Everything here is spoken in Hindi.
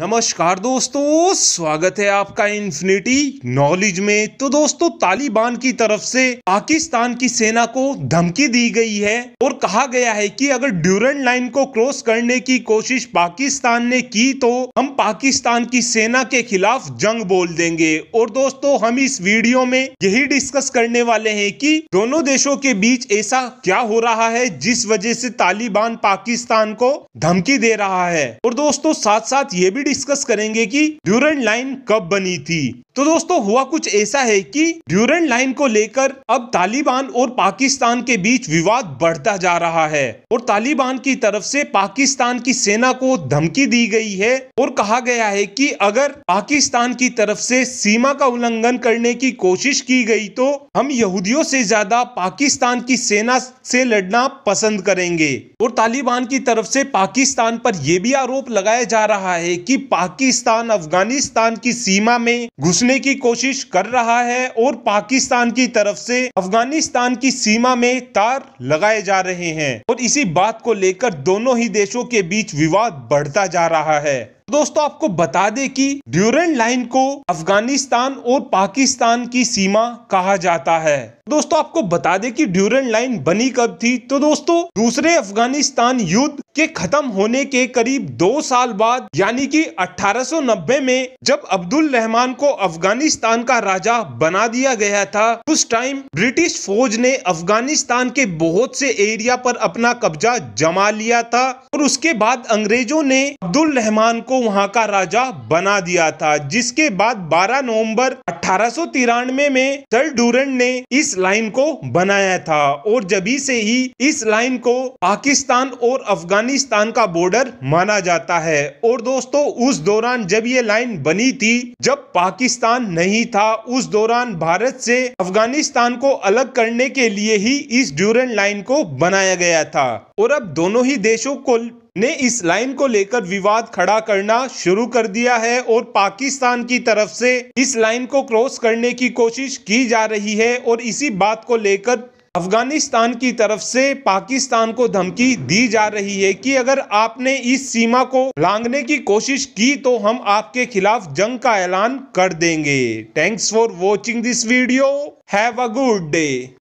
नमस्कार दोस्तों स्वागत है आपका इन्फिनिटी नॉलेज में तो दोस्तों तालिबान की तरफ से पाकिस्तान की सेना को धमकी दी गई है और कहा गया है कि अगर ड्यूरेंट लाइन को क्रॉस करने की कोशिश पाकिस्तान ने की तो हम पाकिस्तान की सेना के खिलाफ जंग बोल देंगे और दोस्तों हम इस वीडियो में यही डिस्कस करने वाले है की दोनों देशों के बीच ऐसा क्या हो रहा है जिस वजह से तालिबान पाकिस्तान को धमकी दे रहा है और दोस्तों साथ साथ ये भी डिस्कस करेंगे कि ड्यूरेंट लाइन कब बनी थी तो दोस्तों हुआ कुछ ऐसा है कि ड्यूरेंट लाइन को लेकर अब तालिबान और पाकिस्तान के बीच विवाद बढ़ता जा रहा है और तालिबान की तरफ से पाकिस्तान की सेना को धमकी दी गई है और कहा गया है कि अगर पाकिस्तान की तरफ से सीमा का उल्लंघन करने की कोशिश की गई तो हम यहूदियों से ज्यादा पाकिस्तान की सेना से लड़ना पसंद करेंगे और तालिबान की तरफ से पाकिस्तान पर यह भी आरोप लगाया जा रहा है कि पाकिस्तान अफगानिस्तान की सीमा में घुसने की कोशिश कर रहा है और पाकिस्तान की तरफ से अफगानिस्तान की सीमा में तार लगाए जा रहे हैं और इसी बात को लेकर दोनों ही देशों के बीच विवाद बढ़ता जा रहा है दोस्तों आपको बता दें कि ड्यूरेंट लाइन को अफगानिस्तान और पाकिस्तान की सीमा कहा जाता है दोस्तों आपको बता दें कि ड्यूरेंट लाइन बनी कब थी तो दोस्तों दूसरे अफगानिस्तान युद्ध के खत्म होने के करीब दो साल बाद यानी कि 1890 में जब अब्दुल रहमान को अफगानिस्तान का राजा बना दिया गया था उस टाइम ब्रिटिश फौज ने अफगानिस्तान के बहुत से एरिया पर अपना कब्जा जमा लिया था और उसके बाद अंग्रेजों ने अब्दुल रहमान को वहाँ का राजा बना दिया था जिसके बाद बारह नवम्बर अठारह में सर डूरन ने इस लाइन को बनाया था और जभी से ही इस लाइन को पाकिस्तान और अफगानिस्तान का बॉर्डर माना जाता है और दोस्तों उस दौरान जब ये लाइन बनी थी जब पाकिस्तान नहीं था उस दौरान भारत से अफगानिस्तान को अलग करने के लिए ही इस ड्यूरन लाइन को बनाया गया था और अब दोनों ही देशों को ने इस लाइन को लेकर विवाद खड़ा करना शुरू कर दिया है और पाकिस्तान की तरफ से इस लाइन को क्रॉस करने की कोशिश की जा रही है और इसी बात को लेकर अफगानिस्तान की तरफ से पाकिस्तान को धमकी दी जा रही है कि अगर आपने इस सीमा को लांगने की कोशिश की तो हम आपके खिलाफ जंग का ऐलान कर देंगे thanks for watching this video have a good day